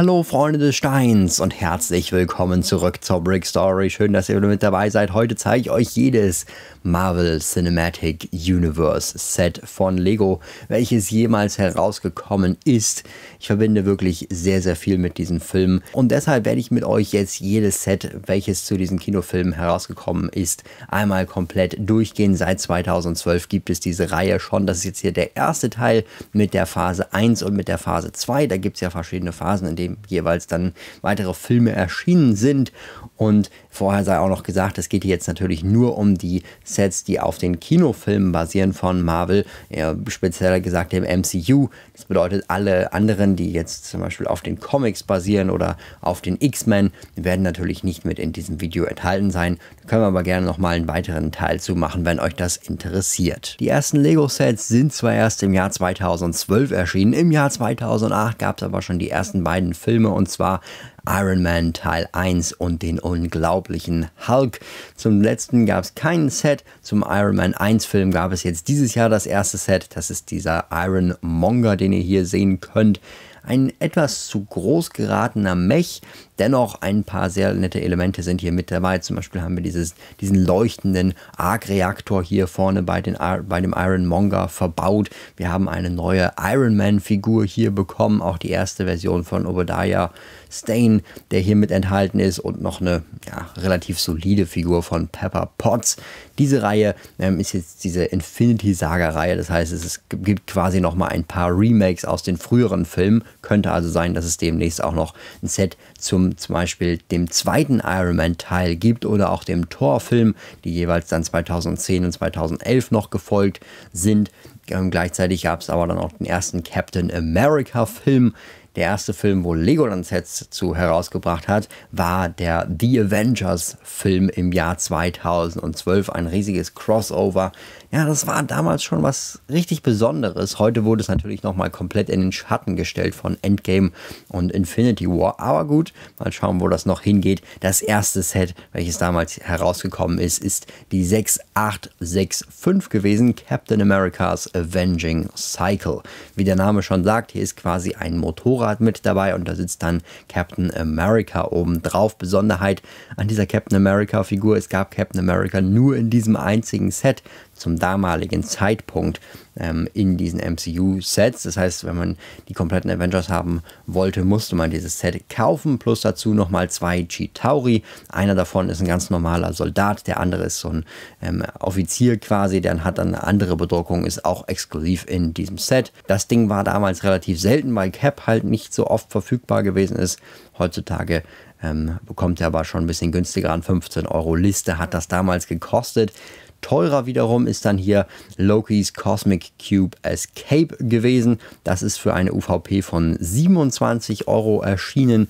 Hallo Freunde des Steins und herzlich willkommen zurück zur Brick Story. Schön, dass ihr wieder mit dabei seid. Heute zeige ich euch jedes Marvel Cinematic Universe Set von Lego, welches jemals herausgekommen ist. Ich verbinde wirklich sehr, sehr viel mit diesen Filmen und deshalb werde ich mit euch jetzt jedes Set, welches zu diesen Kinofilmen herausgekommen ist, einmal komplett durchgehen. Seit 2012 gibt es diese Reihe schon. Das ist jetzt hier der erste Teil mit der Phase 1 und mit der Phase 2. Da gibt es ja verschiedene Phasen, in denen jeweils dann weitere Filme erschienen sind. Und Vorher sei auch noch gesagt, es geht hier jetzt natürlich nur um die Sets, die auf den Kinofilmen basieren von Marvel, ja, spezieller gesagt dem MCU. Das bedeutet, alle anderen, die jetzt zum Beispiel auf den Comics basieren oder auf den X-Men, werden natürlich nicht mit in diesem Video enthalten sein. Da können wir aber gerne nochmal einen weiteren Teil zu machen, wenn euch das interessiert. Die ersten Lego-Sets sind zwar erst im Jahr 2012 erschienen, im Jahr 2008 gab es aber schon die ersten beiden Filme und zwar Iron Man Teil 1 und den unglaublichen Hulk. Zum letzten gab es kein Set. Zum Iron Man 1 Film gab es jetzt dieses Jahr das erste Set. Das ist dieser Iron Monger, den ihr hier sehen könnt. Ein etwas zu groß geratener Mech, dennoch ein paar sehr nette Elemente sind hier mit dabei. Zum Beispiel haben wir dieses, diesen leuchtenden Arc-Reaktor hier vorne bei, den, bei dem Ironmonger verbaut. Wir haben eine neue Iron Man-Figur hier bekommen, auch die erste Version von Obadiah Stain, der hier mit enthalten ist und noch eine ja, relativ solide Figur von Pepper Potts. Diese Reihe ähm, ist jetzt diese Infinity Saga-Reihe, das heißt, es ist, gibt quasi nochmal ein paar Remakes aus den früheren Filmen. Könnte also sein, dass es demnächst auch noch ein Set zum, zum Beispiel dem zweiten Iron Man Teil gibt oder auch dem Thor-Film, die jeweils dann 2010 und 2011 noch gefolgt sind. Ähm, gleichzeitig gab es aber dann auch den ersten Captain America Film, der erste Film, wo Legoland Sets zu herausgebracht hat, war der The Avengers Film im Jahr 2012. Ein riesiges Crossover. Ja, das war damals schon was richtig Besonderes. Heute wurde es natürlich nochmal komplett in den Schatten gestellt von Endgame und Infinity War. Aber gut, mal schauen, wo das noch hingeht. Das erste Set, welches damals herausgekommen ist, ist die 6865 gewesen. Captain America's Avenging Cycle. Wie der Name schon sagt, hier ist quasi ein Motorrad Motorrad mit dabei und da sitzt dann Captain America oben drauf. Besonderheit an dieser Captain America Figur, es gab Captain America nur in diesem einzigen Set zum damaligen Zeitpunkt ähm, in diesen MCU-Sets. Das heißt, wenn man die kompletten Avengers haben wollte, musste man dieses Set kaufen, plus dazu nochmal zwei Chitauri. Einer davon ist ein ganz normaler Soldat, der andere ist so ein ähm, Offizier quasi, der hat dann eine andere Bedruckung, ist auch exklusiv in diesem Set. Das Ding war damals relativ selten, weil Cap halt nicht so oft verfügbar gewesen ist. Heutzutage ähm, bekommt er aber schon ein bisschen günstiger an 15 Euro Liste, hat das damals gekostet. Teurer wiederum ist dann hier Loki's Cosmic Cube Escape gewesen. Das ist für eine UVP von 27 Euro erschienen.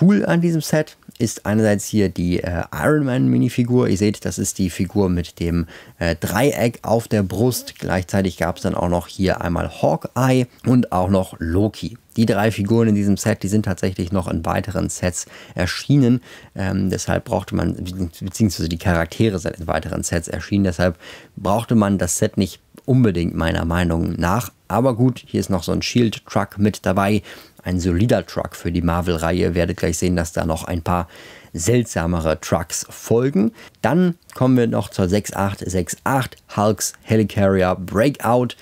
Cool an diesem Set ist einerseits hier die äh, Iron Man Minifigur. Ihr seht, das ist die Figur mit dem äh, Dreieck auf der Brust. Gleichzeitig gab es dann auch noch hier einmal Hawkeye und auch noch Loki. Die drei Figuren in diesem Set, die sind tatsächlich noch in weiteren Sets erschienen. Ähm, deshalb brauchte man, beziehungsweise die Charaktere sind in weiteren Sets erschienen. Deshalb brauchte man das Set nicht unbedingt meiner Meinung nach. Aber gut, hier ist noch so ein Shield-Truck mit dabei. Ein solider Truck für die Marvel-Reihe. Werdet gleich sehen, dass da noch ein paar seltsamere Trucks folgen. Dann kommen wir noch zur 6868 Hulks Helicarrier Breakout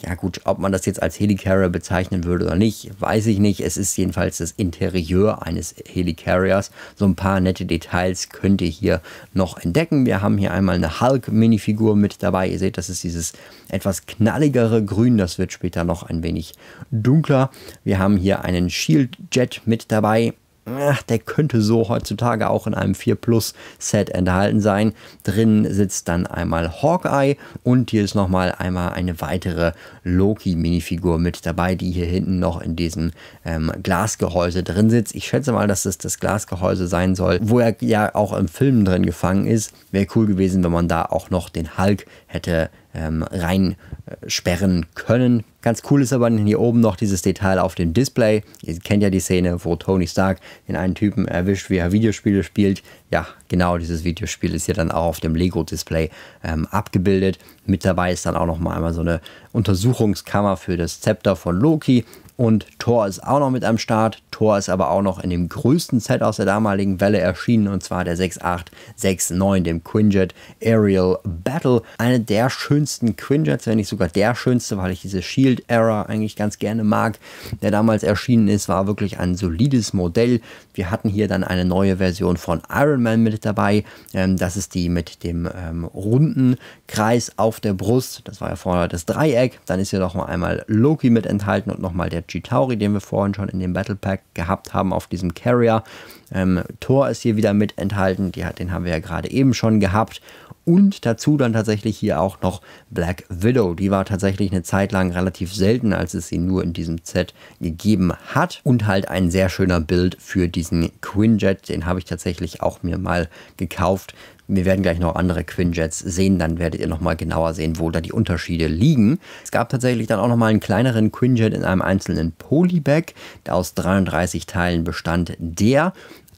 ja gut, ob man das jetzt als Helicarrier bezeichnen würde oder nicht, weiß ich nicht. Es ist jedenfalls das Interieur eines Helicarriers. So ein paar nette Details könnt ihr hier noch entdecken. Wir haben hier einmal eine Hulk-Minifigur mit dabei. Ihr seht, das ist dieses etwas knalligere Grün. Das wird später noch ein wenig dunkler. Wir haben hier einen Shield-Jet mit dabei ach, der könnte so heutzutage auch in einem 4 Plus Set enthalten sein. Drin sitzt dann einmal Hawkeye und hier ist nochmal einmal eine weitere Loki-Minifigur mit dabei, die hier hinten noch in diesem ähm, Glasgehäuse drin sitzt. Ich schätze mal, dass es das Glasgehäuse sein soll, wo er ja auch im Film drin gefangen ist. Wäre cool gewesen, wenn man da auch noch den Hulk hätte ähm, reinsperren können. Ganz cool ist aber hier oben noch dieses Detail auf dem Display. Ihr kennt ja die Szene, wo Tony Stark den einen Typen erwischt, wie er Videospiele spielt. Ja, genau dieses Videospiel ist hier dann auch auf dem Lego-Display ähm, abgebildet. Mit dabei ist dann auch nochmal einmal so eine Untersuchungskammer für das Zepter von Loki, und Thor ist auch noch mit am Start. Thor ist aber auch noch in dem größten Set aus der damaligen Welle erschienen, und zwar der 6869, dem Quinjet Aerial Battle. Eine der schönsten Quinjets, wenn nicht sogar der schönste, weil ich diese Shield Era eigentlich ganz gerne mag, der damals erschienen ist, war wirklich ein solides Modell. Wir hatten hier dann eine neue Version von Iron Man mit dabei. Ähm, das ist die mit dem ähm, runden Kreis auf der Brust. Das war ja vorher das Dreieck. Dann ist hier noch einmal Loki mit enthalten und nochmal der der Chitauri, den wir vorhin schon in dem Battle Pack gehabt haben, auf diesem Carrier. Ähm, Thor ist hier wieder mit enthalten, die, den haben wir ja gerade eben schon gehabt und dazu dann tatsächlich hier auch noch Black Widow. Die war tatsächlich eine Zeit lang relativ selten, als es sie nur in diesem Set gegeben hat. Und halt ein sehr schöner Bild für diesen Quinjet. Den habe ich tatsächlich auch mir mal gekauft. Wir werden gleich noch andere Quinjets sehen, dann werdet ihr nochmal genauer sehen, wo da die Unterschiede liegen. Es gab tatsächlich dann auch nochmal einen kleineren Quinjet in einem einzelnen Polybag, aus 33 Teilen bestand. Der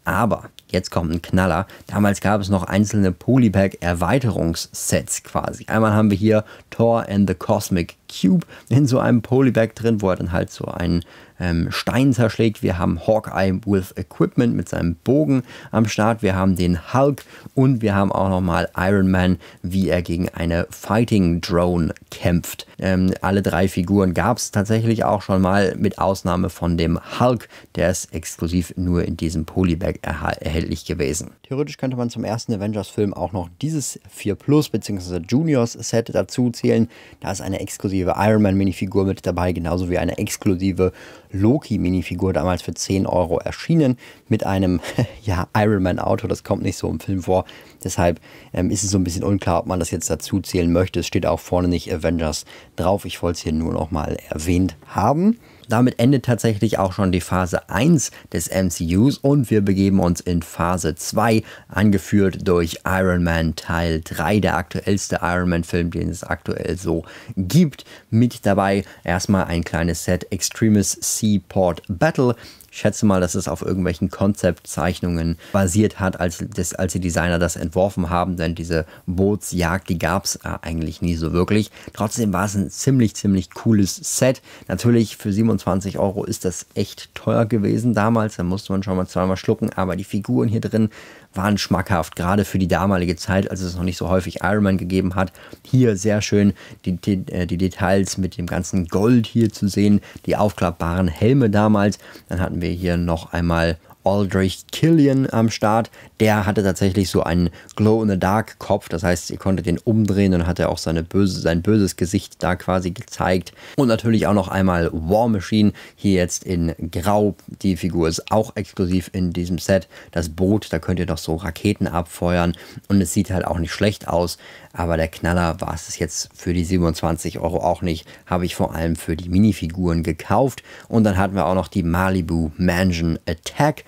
aber jetzt kommt ein Knaller. Damals gab es noch einzelne Polypack-Erweiterungssets quasi. Einmal haben wir hier Thor and the Cosmic Cube in so einem Polybag drin, wo er dann halt so einen ähm, Stein zerschlägt. Wir haben Hawkeye with Equipment mit seinem Bogen am Start. Wir haben den Hulk und wir haben auch nochmal Iron Man, wie er gegen eine Fighting Drone kämpft. Ähm, alle drei Figuren gab es tatsächlich auch schon mal, mit Ausnahme von dem Hulk. Der ist exklusiv nur in diesem Polybag er erhältlich gewesen. Theoretisch könnte man zum ersten Avengers-Film auch noch dieses 4 Plus bzw. Juniors Set dazu zählen. Da ist eine exklusive exklusive Iron Man Minifigur mit dabei, genauso wie eine exklusive Loki Minifigur, damals für 10 Euro erschienen, mit einem ja, Iron Man Auto. Das kommt nicht so im Film vor. Deshalb ähm, ist es so ein bisschen unklar, ob man das jetzt dazu zählen möchte. Es steht auch vorne nicht Avengers drauf. Ich wollte es hier nur noch mal erwähnt haben. Damit endet tatsächlich auch schon die Phase 1 des MCUs und wir begeben uns in Phase 2, angeführt durch Iron Man Teil 3, der aktuellste Iron Man Film, den es aktuell so gibt. Mit dabei erstmal ein kleines Set Extremis Seaport Battle, schätze mal, dass es auf irgendwelchen Konzeptzeichnungen basiert hat, als, das, als die Designer das entworfen haben, denn diese Bootsjagd, die gab es äh, eigentlich nie so wirklich. Trotzdem war es ein ziemlich, ziemlich cooles Set. Natürlich für 27 Euro ist das echt teuer gewesen damals, da musste man schon mal zweimal schlucken, aber die Figuren hier drin waren schmackhaft, gerade für die damalige Zeit, als es noch nicht so häufig Ironman gegeben hat. Hier sehr schön die, die, äh, die Details mit dem ganzen Gold hier zu sehen, die aufklappbaren Helme damals. Dann hatten wir hier noch einmal Aldrich Killian am Start. Der hatte tatsächlich so einen Glow-in-the-Dark-Kopf. Das heißt, ihr konntet den umdrehen und hat er auch seine böse, sein böses Gesicht da quasi gezeigt. Und natürlich auch noch einmal War Machine, hier jetzt in Grau. Die Figur ist auch exklusiv in diesem Set. Das Boot, da könnt ihr noch so Raketen abfeuern. Und es sieht halt auch nicht schlecht aus. Aber der Knaller war es jetzt für die 27 Euro auch nicht. Habe ich vor allem für die Minifiguren gekauft. Und dann hatten wir auch noch die Malibu Mansion Attack.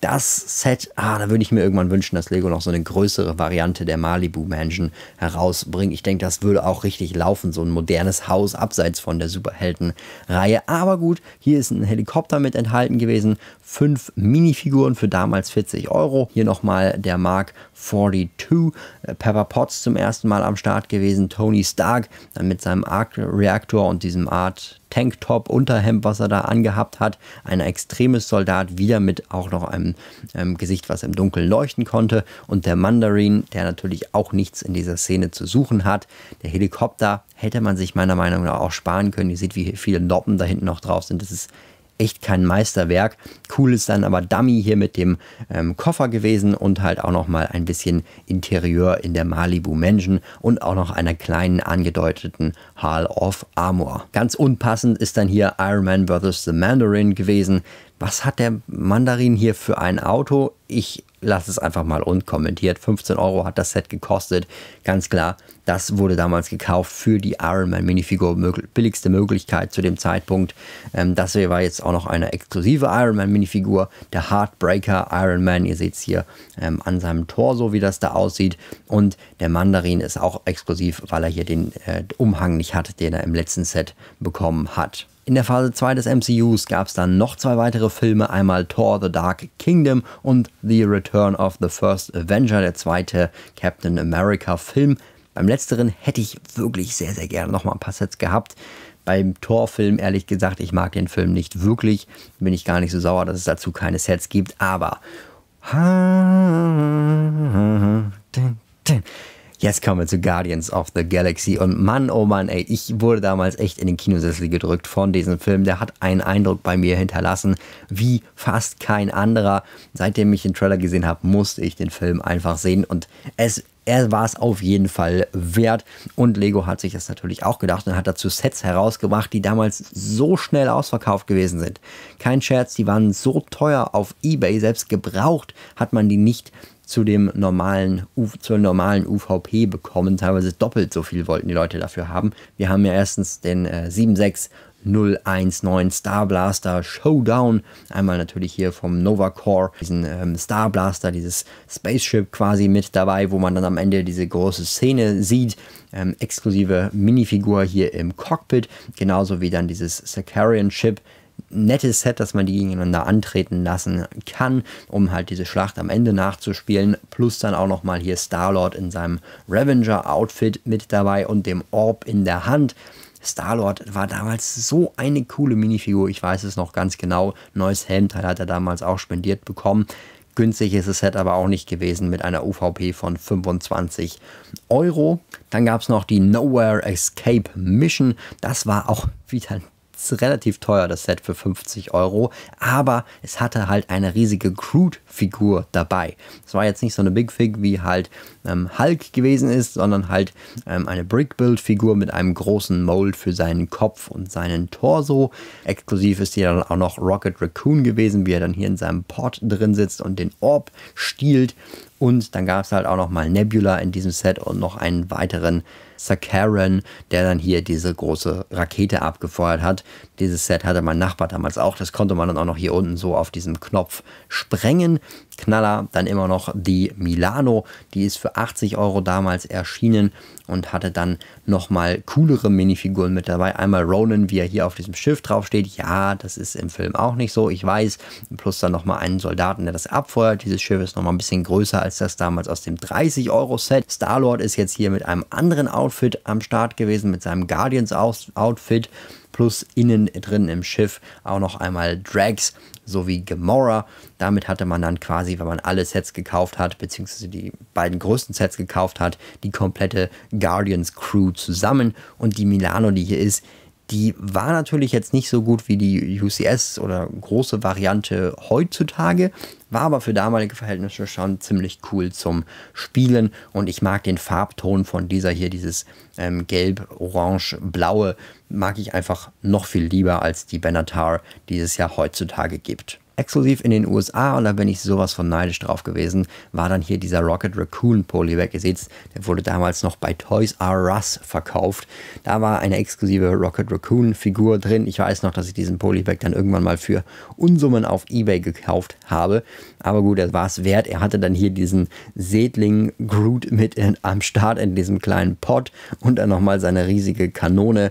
das Set, ah, da würde ich mir irgendwann wünschen, dass Lego noch so eine größere Variante der Malibu Mansion herausbringt. Ich denke, das würde auch richtig laufen, so ein modernes Haus abseits von der Superhelden-Reihe. Aber gut, hier ist ein Helikopter mit enthalten gewesen, fünf Minifiguren für damals 40 Euro. Hier nochmal der Mark 42, äh, Pepper Potts zum ersten Mal am Start gewesen, Tony Stark dann mit seinem Arc-Reaktor und diesem Art Tanktop, Unterhemd, was er da angehabt hat, ein extremes Soldat, wieder mit auch noch einem seinem ähm, Gesicht, was im Dunkeln leuchten konnte. Und der Mandarin, der natürlich auch nichts in dieser Szene zu suchen hat. Der Helikopter hätte man sich meiner Meinung nach auch sparen können. Ihr seht, wie viele Noppen da hinten noch drauf sind. Das ist echt kein Meisterwerk. Cool ist dann aber Dummy hier mit dem ähm, Koffer gewesen und halt auch nochmal ein bisschen Interieur in der Malibu Mansion und auch noch einer kleinen angedeuteten Hall of Armor. Ganz unpassend ist dann hier Iron Man vs. The Mandarin gewesen was hat der Mandarin hier für ein Auto? Ich lasse es einfach mal unkommentiert. 15 Euro hat das Set gekostet. Ganz klar, das wurde damals gekauft für die Iron Man Minifigur. billigste Möglichkeit zu dem Zeitpunkt. Ähm, das hier war jetzt auch noch eine exklusive Iron Man Minifigur. Der Heartbreaker Iron Man. Ihr seht es hier ähm, an seinem Torso, wie das da aussieht. Und der Mandarin ist auch exklusiv, weil er hier den äh, Umhang nicht hat, den er im letzten Set bekommen hat. In der Phase 2 des MCUs gab es dann noch zwei weitere Filme, einmal Thor The Dark Kingdom und The Return of the First Avenger, der zweite Captain America Film. Beim letzteren hätte ich wirklich sehr, sehr gerne nochmal ein paar Sets gehabt. Beim Thor-Film, ehrlich gesagt, ich mag den Film nicht wirklich. Bin ich gar nicht so sauer, dass es dazu keine Sets gibt, aber... Jetzt kommen wir zu Guardians of the Galaxy und Mann, oh Mann, ey, ich wurde damals echt in den Kinosessel gedrückt von diesem Film. Der hat einen Eindruck bei mir hinterlassen, wie fast kein anderer. Seitdem ich den Trailer gesehen habe, musste ich den Film einfach sehen und es er war es auf jeden Fall wert. Und Lego hat sich das natürlich auch gedacht und hat dazu Sets herausgebracht, die damals so schnell ausverkauft gewesen sind. Kein Scherz, die waren so teuer auf eBay, selbst gebraucht hat man die nicht zu dem normalen, zur normalen UVP bekommen. Teilweise doppelt so viel wollten die Leute dafür haben. Wir haben ja erstens den äh, 76019 Star Blaster Showdown. Einmal natürlich hier vom Nova Core, diesen ähm, Star Blaster, dieses Spaceship quasi mit dabei, wo man dann am Ende diese große Szene sieht. Ähm, exklusive Minifigur hier im Cockpit, genauso wie dann dieses Sicarian Ship nettes Set, dass man die gegeneinander antreten lassen kann, um halt diese Schlacht am Ende nachzuspielen. Plus dann auch nochmal hier Star-Lord in seinem revenger outfit mit dabei und dem Orb in der Hand. Star-Lord war damals so eine coole Minifigur, ich weiß es noch ganz genau. Neues Helmteil hat er damals auch spendiert bekommen. Günstig ist das Set aber auch nicht gewesen mit einer UVP von 25 Euro. Dann gab es noch die Nowhere Escape Mission. Das war auch wieder ein relativ teuer, das Set für 50 Euro, aber es hatte halt eine riesige Crude-Figur dabei. Es war jetzt nicht so eine Big Fig wie halt ähm, Hulk gewesen ist, sondern halt ähm, eine Brick-Build-Figur mit einem großen Mold für seinen Kopf und seinen Torso. Exklusiv ist hier dann auch noch Rocket Raccoon gewesen, wie er dann hier in seinem Port drin sitzt und den Orb stiehlt. Und dann gab es halt auch noch mal Nebula in diesem Set und noch einen weiteren Sakaren, der dann hier diese große Rakete abgefeuert hat. Dieses Set hatte mein Nachbar damals auch. Das konnte man dann auch noch hier unten so auf diesem Knopf sprengen. Knaller dann immer noch die Milano, die ist für 80 Euro damals erschienen und hatte dann nochmal coolere Minifiguren mit dabei. Einmal Ronan, wie er hier auf diesem Schiff draufsteht. Ja, das ist im Film auch nicht so, ich weiß. Plus dann nochmal einen Soldaten, der das abfeuert. Dieses Schiff ist nochmal ein bisschen größer als das damals aus dem 30-Euro-Set. Star-Lord ist jetzt hier mit einem anderen Outfit am Start gewesen, mit seinem Guardians-Outfit. Plus innen drin im Schiff auch noch einmal Drax sowie Gamora. Damit hatte man dann quasi quasi, wenn man alle Sets gekauft hat, beziehungsweise die beiden größten Sets gekauft hat, die komplette Guardians Crew zusammen und die Milano, die hier ist, die war natürlich jetzt nicht so gut wie die UCS oder große Variante heutzutage, war aber für damalige Verhältnisse schon ziemlich cool zum Spielen und ich mag den Farbton von dieser hier, dieses ähm, gelb-orange-blaue, mag ich einfach noch viel lieber als die Benatar, die es ja heutzutage gibt exklusiv in den USA und da bin ich sowas von neidisch drauf gewesen, war dann hier dieser Rocket Raccoon Polybag. Ihr seht der wurde damals noch bei Toys R Us verkauft. Da war eine exklusive Rocket Raccoon Figur drin. Ich weiß noch, dass ich diesen Polybag dann irgendwann mal für Unsummen auf Ebay gekauft habe. Aber gut, er war es wert. Er hatte dann hier diesen Sedling Groot mit in, am Start in diesem kleinen Pot und dann nochmal seine riesige Kanone.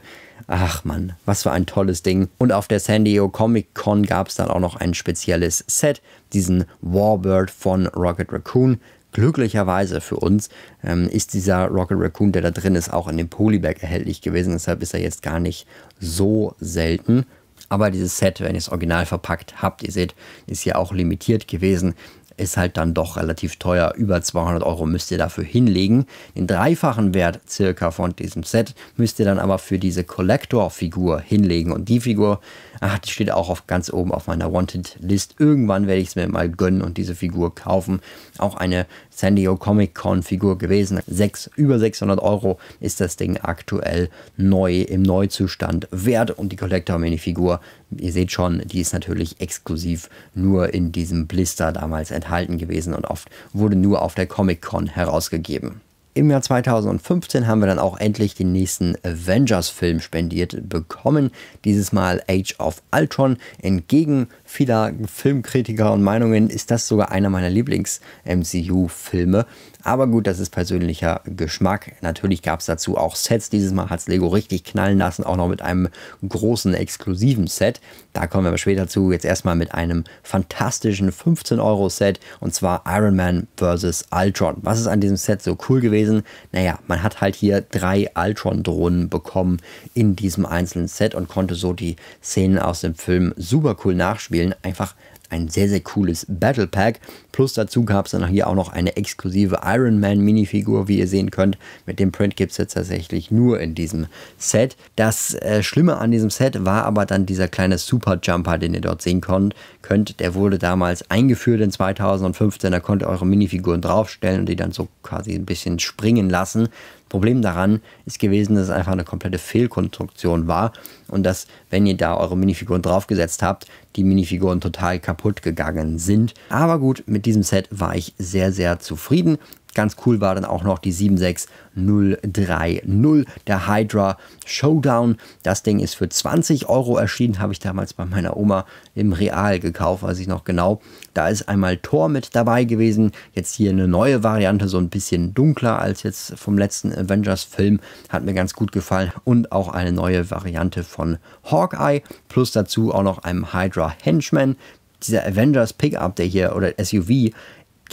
Ach man, was für ein tolles Ding. Und auf der San Diego Comic Con gab es dann auch noch ein spezielles Set, diesen Warbird von Rocket Raccoon. Glücklicherweise für uns ähm, ist dieser Rocket Raccoon, der da drin ist, auch in dem Polybag erhältlich gewesen. Deshalb ist er jetzt gar nicht so selten. Aber dieses Set, wenn ihr es original verpackt habt, ihr seht, ist ja auch limitiert gewesen ist halt dann doch relativ teuer. Über 200 Euro müsst ihr dafür hinlegen. Den dreifachen Wert circa von diesem Set müsst ihr dann aber für diese Collector-Figur hinlegen. Und die Figur, ach, die steht auch auf, ganz oben auf meiner Wanted-List. Irgendwann werde ich es mir mal gönnen und diese Figur kaufen. Auch eine San Diego Comic Con Figur gewesen. Sechs, über 600 Euro ist das Ding aktuell neu im Neuzustand wert und die Collector Mini Figur, ihr seht schon, die ist natürlich exklusiv nur in diesem Blister damals enthalten gewesen und oft wurde nur auf der Comic Con herausgegeben. Im Jahr 2015 haben wir dann auch endlich den nächsten Avengers-Film spendiert bekommen. Dieses Mal Age of Ultron. Entgegen vieler Filmkritiker und Meinungen ist das sogar einer meiner Lieblings-MCU-Filme. Aber gut, das ist persönlicher Geschmack. Natürlich gab es dazu auch Sets. Dieses Mal hat es Lego richtig knallen lassen, auch noch mit einem großen exklusiven Set. Da kommen wir aber später zu. Jetzt erstmal mit einem fantastischen 15-Euro-Set und zwar Iron Man vs. Ultron. Was ist an diesem Set so cool gewesen? Naja, man hat halt hier drei Ultron-Drohnen bekommen in diesem einzelnen Set und konnte so die Szenen aus dem Film super cool nachspielen. Willen einfach ein sehr, sehr cooles Battle Pack. Plus dazu gab es dann hier auch noch eine exklusive Iron Man Minifigur, wie ihr sehen könnt. Mit dem Print gibt es jetzt tatsächlich nur in diesem Set. Das äh, Schlimme an diesem Set war aber dann dieser kleine Super Jumper, den ihr dort sehen könnt. könnt. Der wurde damals eingeführt in 2015. Da konnte eure Minifiguren draufstellen und die dann so quasi ein bisschen springen lassen. Problem daran ist gewesen, dass es einfach eine komplette Fehlkonstruktion war und dass, wenn ihr da eure Minifiguren draufgesetzt habt, die Minifiguren total kaputt kaputt gegangen sind. Aber gut, mit diesem Set war ich sehr, sehr zufrieden. Ganz cool war dann auch noch die 76030 der Hydra Showdown. Das Ding ist für 20 Euro erschienen, habe ich damals bei meiner Oma im Real gekauft, weiß ich noch genau. Da ist einmal Thor mit dabei gewesen. Jetzt hier eine neue Variante, so ein bisschen dunkler als jetzt vom letzten Avengers-Film. Hat mir ganz gut gefallen. Und auch eine neue Variante von Hawkeye. Plus dazu auch noch einem Hydra Henchman dieser Avengers Pickup, der hier, oder SUV,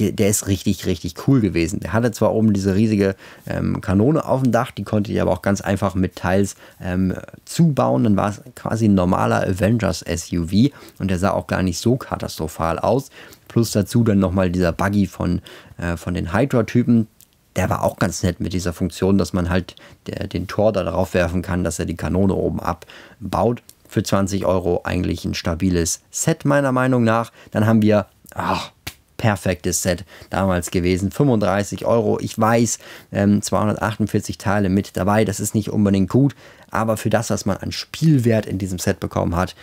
der ist richtig, richtig cool gewesen. Der hatte zwar oben diese riesige ähm, Kanone auf dem Dach, die konnte ich aber auch ganz einfach mit Teils ähm, zubauen. Dann war es quasi ein normaler Avengers SUV und der sah auch gar nicht so katastrophal aus. Plus dazu dann nochmal dieser Buggy von, äh, von den Hydra-Typen. Der war auch ganz nett mit dieser Funktion, dass man halt der, äh, den Tor da drauf werfen kann, dass er die Kanone oben abbaut für 20 Euro eigentlich ein stabiles Set meiner Meinung nach. Dann haben wir, ach, perfektes Set damals gewesen. 35 Euro, ich weiß, ähm, 248 Teile mit dabei, das ist nicht unbedingt gut, aber für das, was man an Spielwert in diesem Set bekommen hat,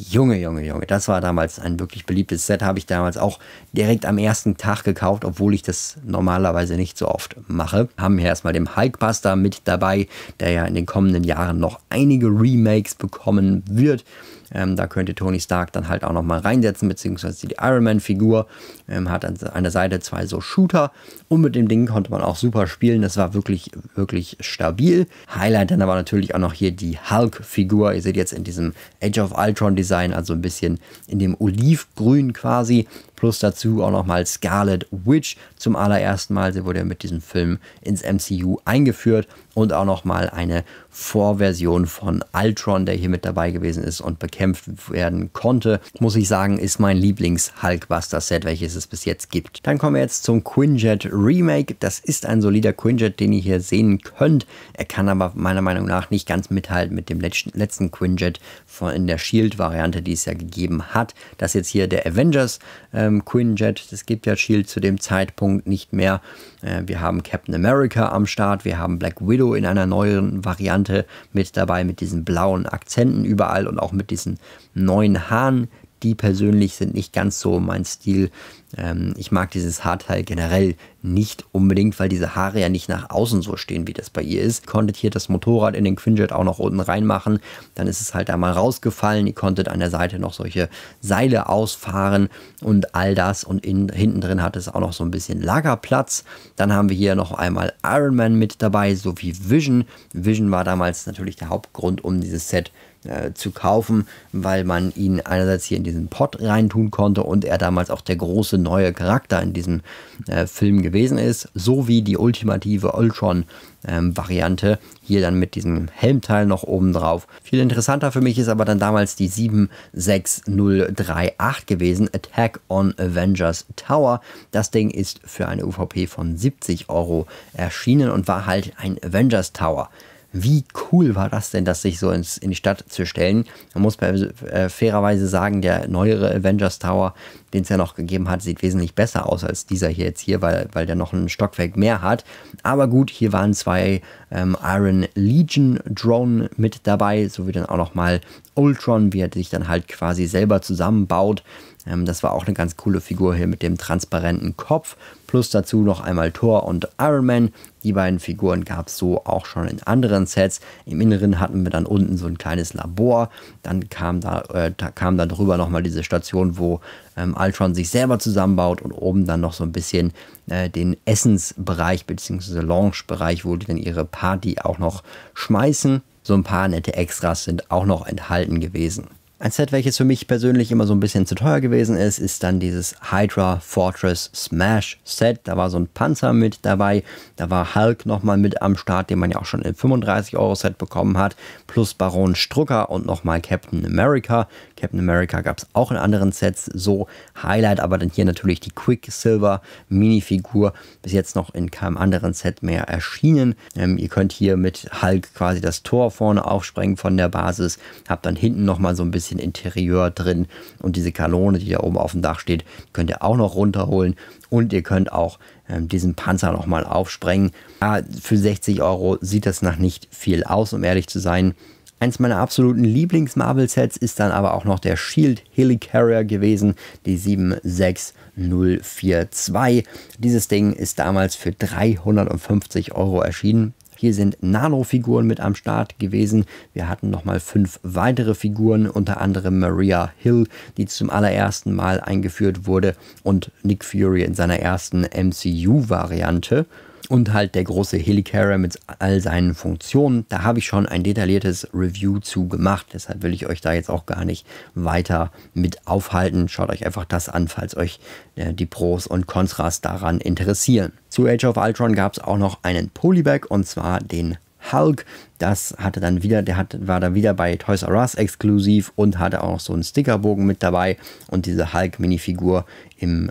Junge, Junge, Junge, das war damals ein wirklich beliebtes Set. Habe ich damals auch direkt am ersten Tag gekauft, obwohl ich das normalerweise nicht so oft mache. Haben wir erstmal den Hulkbuster mit dabei, der ja in den kommenden Jahren noch einige Remakes bekommen wird. Ähm, da könnte Tony Stark dann halt auch nochmal reinsetzen, beziehungsweise die Iron Man-Figur ähm, hat an einer Seite zwei so Shooter und mit dem Ding konnte man auch super spielen. Das war wirklich, wirklich stabil. Highlight dann aber natürlich auch noch hier die Hulk-Figur. Ihr seht jetzt in diesem Age of Ultron, design Design, also ein bisschen in dem Olivgrün quasi. Plus dazu auch nochmal Scarlet Witch zum allerersten Mal. Sie wurde ja mit diesem Film ins MCU eingeführt und auch nochmal eine Vorversion von Ultron, der hier mit dabei gewesen ist und bekämpft werden konnte. Muss ich sagen, ist mein Lieblings-Hulkbuster-Set, welches es bis jetzt gibt. Dann kommen wir jetzt zum Quinjet Remake. Das ist ein solider Quinjet, den ihr hier sehen könnt. Er kann aber meiner Meinung nach nicht ganz mithalten mit dem letzten, Quinjet von, in der Shield-Variante, die es ja gegeben hat. Das ist jetzt hier der Avengers äh, ähm, Quinjet. Es gibt ja Shield zu dem Zeitpunkt nicht mehr. Äh, wir haben Captain America am Start, wir haben Black Widow in einer neuen Variante mit dabei, mit diesen blauen Akzenten überall und auch mit diesen neuen Haaren. Die persönlich sind nicht ganz so mein Stil. Ähm, ich mag dieses Haarteil generell nicht unbedingt, weil diese Haare ja nicht nach außen so stehen, wie das bei ihr ist. Ihr Konntet hier das Motorrad in den Quinjet auch noch unten reinmachen, dann ist es halt einmal rausgefallen. Ihr konntet an der Seite noch solche Seile ausfahren und all das. Und in, hinten drin hat es auch noch so ein bisschen Lagerplatz. Dann haben wir hier noch einmal Iron Man mit dabei, sowie Vision. Vision war damals natürlich der Hauptgrund, um dieses Set äh, zu kaufen, weil man ihn einerseits hier in diesen Pot reintun konnte und er damals auch der große große neue Charakter in diesem äh, Film gewesen ist, sowie die ultimative Ultron-Variante, ähm, hier dann mit diesem Helmteil noch oben drauf. Viel interessanter für mich ist aber dann damals die 76038 gewesen, Attack on Avengers Tower. Das Ding ist für eine UVP von 70 Euro erschienen und war halt ein Avengers Tower wie cool war das denn, das sich so ins, in die Stadt zu stellen? Man muss bei, äh, fairerweise sagen, der neuere Avengers Tower, den es ja noch gegeben hat, sieht wesentlich besser aus als dieser hier jetzt hier, weil, weil der noch ein Stockwerk mehr hat. Aber gut, hier waren zwei ähm, Iron Legion Drone mit dabei, sowie dann auch nochmal Ultron, wie er sich dann halt quasi selber zusammenbaut. Ähm, das war auch eine ganz coole Figur hier mit dem transparenten Kopf plus dazu noch einmal Thor und Iron Man. Die beiden Figuren gab es so auch schon in anderen Sets. Im Inneren hatten wir dann unten so ein kleines Labor. Dann kam da, äh, da, kam da drüber nochmal diese Station, wo ähm, Ultron sich selber zusammenbaut und oben dann noch so ein bisschen äh, den Essensbereich bzw. Lounge-Bereich, wo die dann ihre Party auch noch schmeißen. So ein paar nette Extras sind auch noch enthalten gewesen. Ein Set, welches für mich persönlich immer so ein bisschen zu teuer gewesen ist, ist dann dieses Hydra Fortress Smash Set. Da war so ein Panzer mit dabei, da war Hulk nochmal mit am Start, den man ja auch schon im 35 Euro Set bekommen hat, plus Baron Strucker und nochmal Captain America. Captain America gab es auch in anderen Sets. So Highlight aber dann hier natürlich die Quicksilver Minifigur. Bis jetzt noch in keinem anderen Set mehr erschienen. Ähm, ihr könnt hier mit Hulk quasi das Tor vorne aufsprengen von der Basis. Habt dann hinten nochmal so ein bisschen Interieur drin. Und diese Kanone, die da oben auf dem Dach steht, könnt ihr auch noch runterholen. Und ihr könnt auch ähm, diesen Panzer nochmal aufsprengen. Ja, für 60 Euro sieht das nach nicht viel aus, um ehrlich zu sein. Eins meiner absoluten Lieblings-Marvel-Sets ist dann aber auch noch der Shield Helicarrier gewesen, die 76042. Dieses Ding ist damals für 350 Euro erschienen. Hier sind Nano-Figuren mit am Start gewesen. Wir hatten nochmal fünf weitere Figuren, unter anderem Maria Hill, die zum allerersten Mal eingeführt wurde, und Nick Fury in seiner ersten MCU-Variante und halt der große Helicarrier mit all seinen Funktionen. Da habe ich schon ein detailliertes Review zu gemacht, deshalb will ich euch da jetzt auch gar nicht weiter mit aufhalten. Schaut euch einfach das an, falls euch äh, die Pros und Kontras daran interessieren. Zu Age of Ultron gab es auch noch einen Polybag und zwar den Hulk. Das hatte dann wieder, der hat, war dann wieder bei Toys R Us exklusiv und hatte auch noch so einen Stickerbogen mit dabei. Und diese Hulk-Minifigur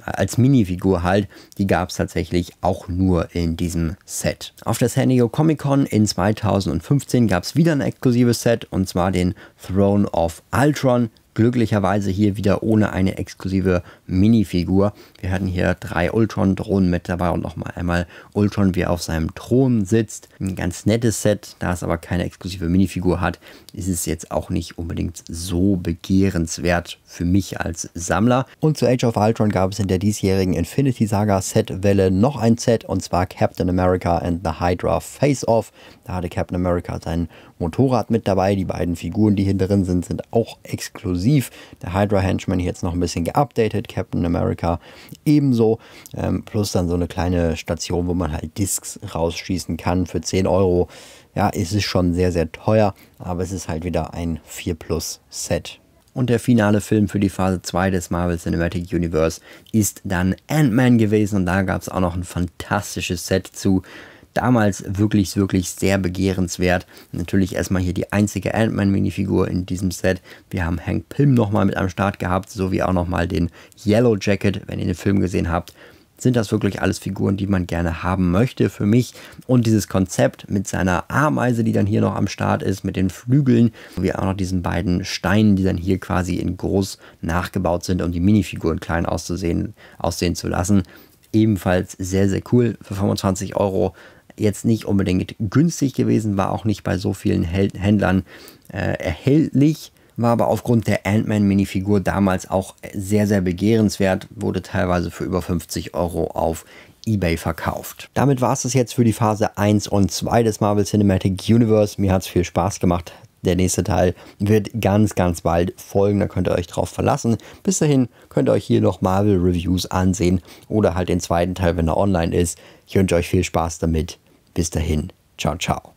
als Minifigur halt, die gab es tatsächlich auch nur in diesem Set. Auf der San Diego Comic Con in 2015 gab es wieder ein exklusives Set und zwar den Throne of Ultron Glücklicherweise hier wieder ohne eine exklusive Minifigur. Wir hatten hier drei Ultron-Drohnen mit dabei und nochmal einmal Ultron, wie er auf seinem Thron sitzt. Ein ganz nettes Set, da es aber keine exklusive Minifigur hat, ist es jetzt auch nicht unbedingt so begehrenswert für mich als Sammler. Und zu Age of Ultron gab es in der diesjährigen Infinity Saga Set-Welle noch ein Set und zwar Captain America and the Hydra Face-Off. Da hatte Captain America seinen Motorrad mit dabei. Die beiden Figuren, die hier drin sind, sind auch exklusiv. Der Hydra Henchman jetzt noch ein bisschen geupdatet, Captain America ebenso. Ähm, plus dann so eine kleine Station, wo man halt Discs rausschießen kann für 10 Euro. Ja, es ist schon sehr, sehr teuer, aber es ist halt wieder ein 4 Plus Set. Und der finale Film für die Phase 2 des Marvel Cinematic Universe ist dann Ant-Man gewesen und da gab es auch noch ein fantastisches Set zu. Damals wirklich, wirklich sehr begehrenswert. Natürlich erstmal hier die einzige Ant-Man-Minifigur in diesem Set. Wir haben Hank Pym nochmal mit am Start gehabt, sowie auch nochmal den Yellow Jacket, wenn ihr den Film gesehen habt sind das wirklich alles Figuren, die man gerne haben möchte für mich. Und dieses Konzept mit seiner Ameise, die dann hier noch am Start ist, mit den Flügeln, sowie auch noch diesen beiden Steinen, die dann hier quasi in groß nachgebaut sind, um die Minifiguren klein auszusehen, aussehen zu lassen. Ebenfalls sehr, sehr cool für 25 Euro jetzt nicht unbedingt günstig gewesen, war auch nicht bei so vielen Händlern äh, erhältlich, war aber aufgrund der Ant-Man-Minifigur damals auch sehr, sehr begehrenswert, wurde teilweise für über 50 Euro auf eBay verkauft. Damit war es das jetzt für die Phase 1 und 2 des Marvel Cinematic Universe. Mir hat es viel Spaß gemacht. Der nächste Teil wird ganz, ganz bald folgen. Da könnt ihr euch drauf verlassen. Bis dahin könnt ihr euch hier noch Marvel Reviews ansehen oder halt den zweiten Teil, wenn er online ist. Ich wünsche euch viel Spaß damit. Bis dahin, ciao, ciao.